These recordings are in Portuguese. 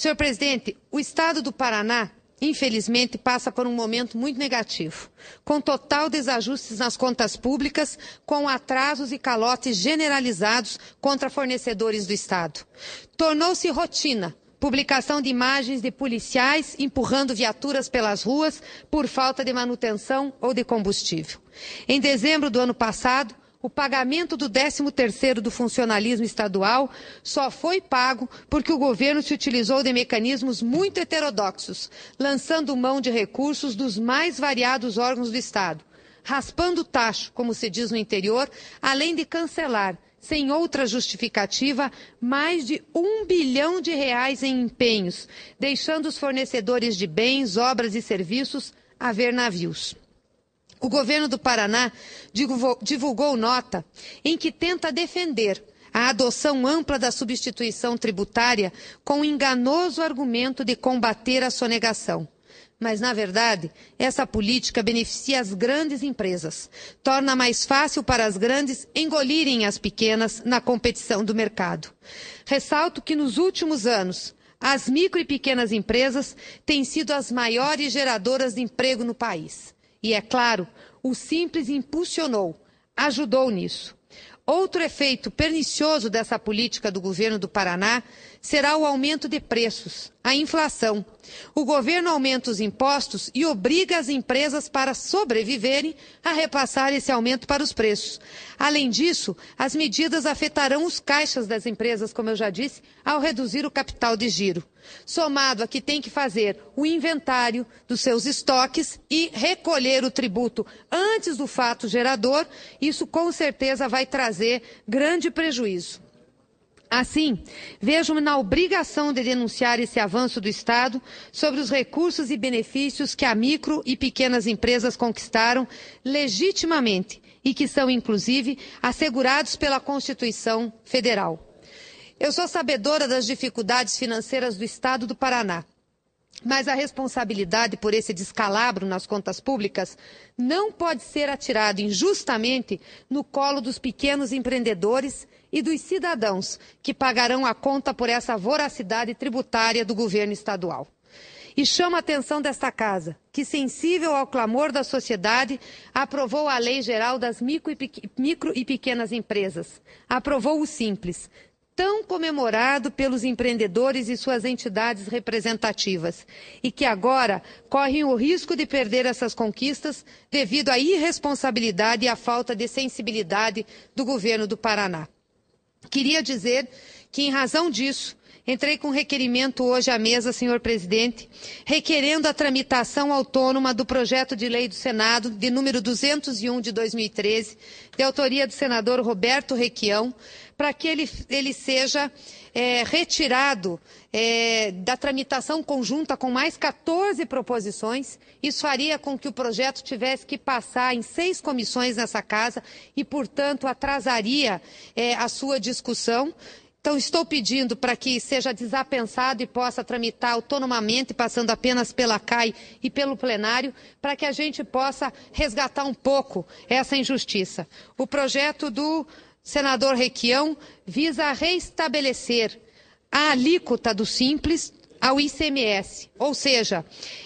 Senhor presidente, o estado do Paraná infelizmente, passa por um momento muito negativo, com total desajustes nas contas públicas, com atrasos e calotes generalizados contra fornecedores do Estado. Tornou-se rotina publicação de imagens de policiais empurrando viaturas pelas ruas por falta de manutenção ou de combustível. Em dezembro do ano passado, o pagamento do 13º do funcionalismo estadual só foi pago porque o governo se utilizou de mecanismos muito heterodoxos, lançando mão de recursos dos mais variados órgãos do Estado, raspando o tacho, como se diz no interior, além de cancelar, sem outra justificativa, mais de um bilhão de reais em empenhos, deixando os fornecedores de bens, obras e serviços a ver navios. O governo do Paraná divulgou nota em que tenta defender a adoção ampla da substituição tributária com o enganoso argumento de combater a sonegação. Mas, na verdade, essa política beneficia as grandes empresas, torna mais fácil para as grandes engolirem as pequenas na competição do mercado. Ressalto que, nos últimos anos, as micro e pequenas empresas têm sido as maiores geradoras de emprego no país. E, é claro, o Simples impulsionou, ajudou nisso. Outro efeito pernicioso dessa política do governo do Paraná será o aumento de preços, a inflação. O governo aumenta os impostos e obriga as empresas para sobreviverem a repassar esse aumento para os preços. Além disso, as medidas afetarão os caixas das empresas, como eu já disse, ao reduzir o capital de giro. Somado a que tem que fazer o inventário dos seus estoques e recolher o tributo antes do fato gerador, isso com certeza vai trazer grande prejuízo. Assim, vejo-me na obrigação de denunciar esse avanço do Estado sobre os recursos e benefícios que a micro e pequenas empresas conquistaram legitimamente e que são, inclusive, assegurados pela Constituição Federal. Eu sou sabedora das dificuldades financeiras do Estado do Paraná mas a responsabilidade por esse descalabro nas contas públicas não pode ser atirada injustamente no colo dos pequenos empreendedores e dos cidadãos que pagarão a conta por essa voracidade tributária do governo estadual. E chama a atenção desta casa, que, sensível ao clamor da sociedade, aprovou a Lei Geral das Micro e, Pequenas Empresas. Aprovou o Simples, tão comemorado pelos empreendedores e suas entidades representativas e que agora correm o risco de perder essas conquistas devido à irresponsabilidade e à falta de sensibilidade do governo do Paraná. Queria dizer que, em razão disso, Entrei com requerimento hoje à mesa, senhor presidente, requerendo a tramitação autônoma do projeto de lei do Senado, de número 201 de 2013, de autoria do senador Roberto Requião, para que ele, ele seja é, retirado é, da tramitação conjunta com mais 14 proposições. Isso faria com que o projeto tivesse que passar em seis comissões nessa casa e, portanto, atrasaria é, a sua discussão. Então, estou pedindo para que seja desapensado e possa tramitar autonomamente, passando apenas pela CAI e pelo plenário, para que a gente possa resgatar um pouco essa injustiça. O projeto do senador Requião, visa reestabelecer a alíquota do Simples ao ICMS, ou seja,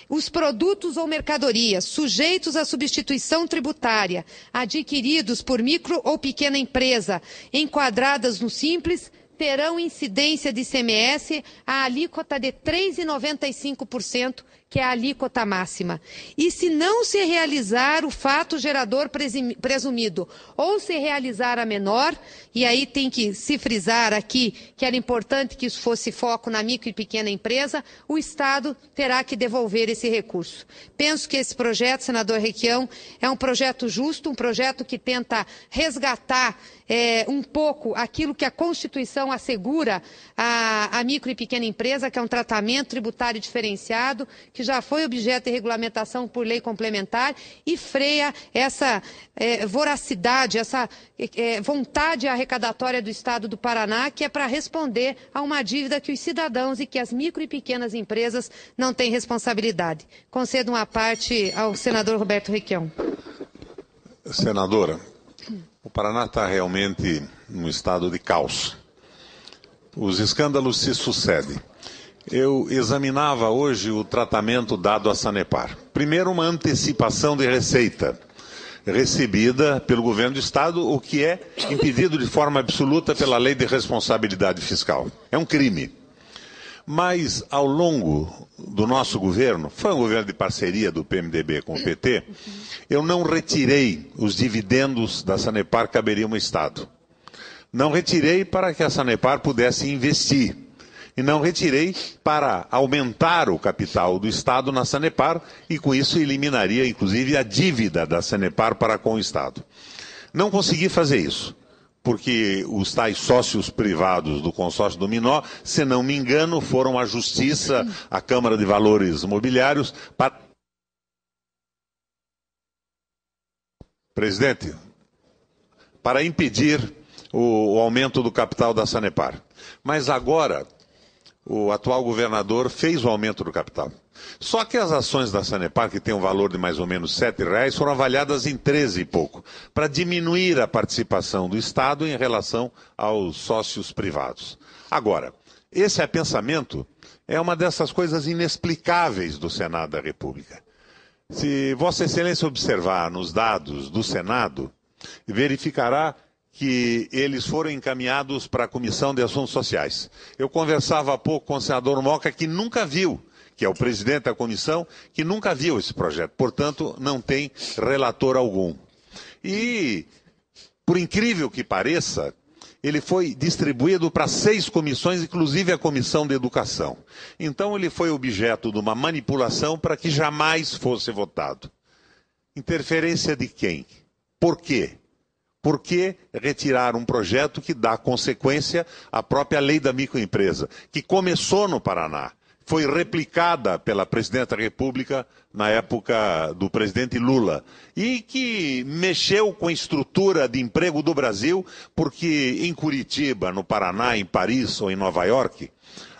os produtos ou mercadorias sujeitos à substituição tributária adquiridos por micro ou pequena empresa enquadradas no Simples terão incidência de ICMS à alíquota de 3,95% que é a alíquota máxima. E se não se realizar o fato gerador presumido, ou se realizar a menor, e aí tem que se frisar aqui que era importante que isso fosse foco na micro e pequena empresa, o Estado terá que devolver esse recurso. Penso que esse projeto, senador Requião, é um projeto justo, um projeto que tenta resgatar é, um pouco aquilo que a Constituição assegura à, à micro e pequena empresa, que é um tratamento tributário diferenciado, que já foi objeto de regulamentação por lei complementar e freia essa é, voracidade, essa é, é vontade arrecadatória do Estado do Paraná, que é para responder a uma dívida que os cidadãos e que as micro e pequenas empresas não têm responsabilidade. Concedo uma parte ao senador Roberto Requião. Senadora, o Paraná está realmente num estado de caos. Os escândalos se sucedem. Eu examinava hoje o tratamento dado à Sanepar. Primeiro, uma antecipação de receita recebida pelo governo do Estado, o que é impedido de forma absoluta pela lei de responsabilidade fiscal. É um crime. Mas ao longo do nosso governo, foi um governo de parceria do PMDB com o PT, eu não retirei os dividendos da Sanepar caberiam ao Estado. Não retirei para que a Sanepar pudesse investir e não retirei para aumentar o capital do Estado na Sanepar e com isso eliminaria inclusive a dívida da Sanepar para com o Estado. Não consegui fazer isso, porque os tais sócios privados do consórcio do Minó, se não me engano, foram à Justiça, à Câmara de Valores Imobiliários, para... Presidente, para impedir o, aumento do capital da Sanepar. Mas agora o atual governador fez o aumento do capital. Só que as ações da Sanepar, que tem um valor de mais ou menos R$ 7,00, foram avaliadas em 13 e pouco, para diminuir a participação do Estado em relação aos sócios privados. Agora, esse é pensamento é uma dessas coisas inexplicáveis do Senado da República. Se Vossa Excelência observar nos dados do Senado, verificará que eles foram encaminhados para a Comissão de Assuntos Sociais. Eu conversava há pouco com o senador Moca, que nunca viu, que é o presidente da comissão, que nunca viu esse projeto, portanto, não tem relator algum. E, por incrível que pareça, ele foi distribuído para seis comissões, inclusive a comissão de educação. Então, ele foi objeto de uma manipulação para que jamais fosse votado. Interferência de quem? Por quê? Por que retirar um projeto que dá consequência à própria lei da microempresa, que começou no Paraná, foi replicada pela presidenta da República na época do presidente Lula e que mexeu com a estrutura de emprego do Brasil, porque em Curitiba, no Paraná, em Paris ou em Nova York,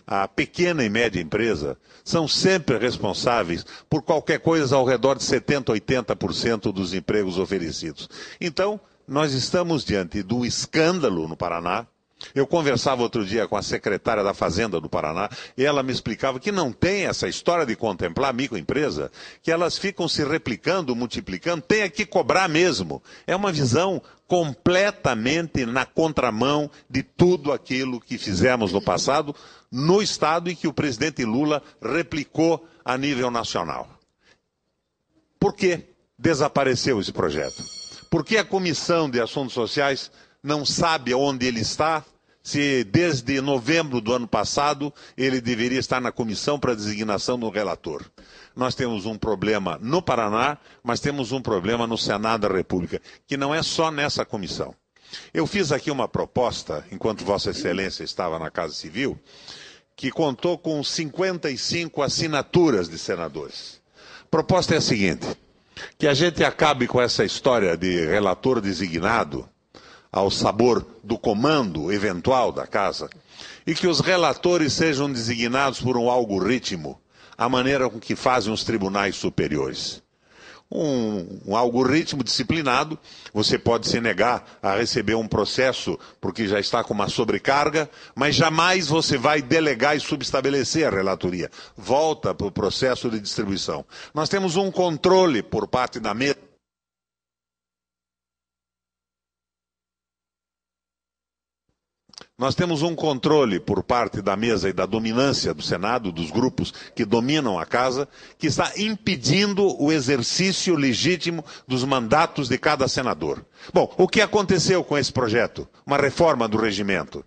a pequena e média empresa são sempre responsáveis por qualquer coisa ao redor de 70%, 80% dos empregos oferecidos. Então, nós estamos diante do escândalo no Paraná. Eu conversava outro dia com a secretária da Fazenda do Paraná e ela me explicava que não tem essa história de contemplar microempresa, que elas ficam se replicando, multiplicando, tem aqui que cobrar mesmo. É uma visão completamente na contramão de tudo aquilo que fizemos no passado no Estado e que o presidente Lula replicou a nível nacional. Por que desapareceu esse projeto? Por que a Comissão de Assuntos Sociais não sabe onde ele está? Se desde novembro do ano passado ele deveria estar na comissão para designação do relator. Nós temos um problema no Paraná, mas temos um problema no Senado da República, que não é só nessa comissão. Eu fiz aqui uma proposta, enquanto Vossa Excelência estava na Casa Civil, que contou com 55 assinaturas de senadores. A proposta é a seguinte: que a gente acabe com essa história de relator designado ao sabor do comando eventual da casa e que os relatores sejam designados por um algoritmo, a maneira com que fazem os tribunais superiores um, um algoritmo disciplinado. Você pode se negar a receber um processo porque já está com uma sobrecarga, mas jamais você vai delegar e subestabelecer a relatoria. Volta para o processo de distribuição. Nós temos um controle por parte da mesa Nós temos um controle por parte da mesa e da dominância do Senado, dos grupos que dominam a casa, que está impedindo o exercício legítimo dos mandatos de cada senador. Bom, o que aconteceu com esse projeto? Uma reforma do regimento.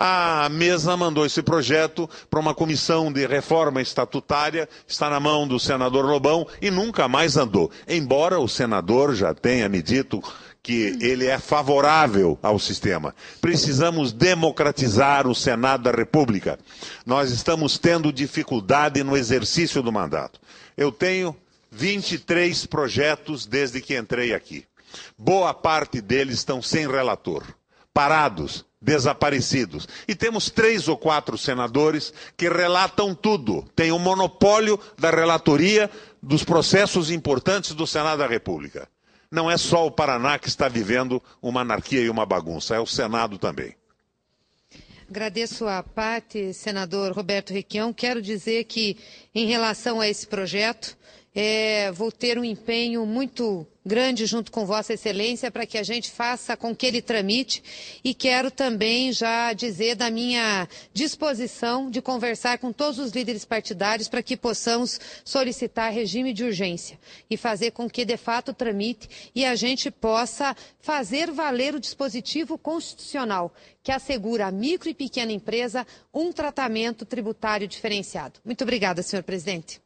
A mesa mandou esse projeto para uma comissão de reforma estatutária, está na mão do senador Lobão e nunca mais andou. Embora o senador já tenha me dito que ele é favorável ao sistema. Precisamos democratizar o Senado da República. Nós estamos tendo dificuldade no exercício do mandato. Eu tenho 23 projetos desde que entrei aqui. Boa parte deles estão sem relator, parados, desaparecidos. E temos três ou quatro senadores que relatam tudo, têm o um monopólio da relatoria dos processos importantes do Senado da República não é só o Paraná que está vivendo uma anarquia e uma bagunça, é o Senado também. Agradeço a parte, senador Roberto Requião. Quero dizer que, em relação a esse projeto, é, vou ter um empenho muito grande junto com Vossa Excelência para que a gente faça com que ele tramite e quero também já dizer da minha disposição de conversar com todos os líderes partidários para que possamos solicitar regime de urgência e fazer com que de fato tramite e a gente possa fazer valer o dispositivo constitucional que assegura à micro e pequena empresa um tratamento tributário diferenciado. Muito obrigada, senhor presidente.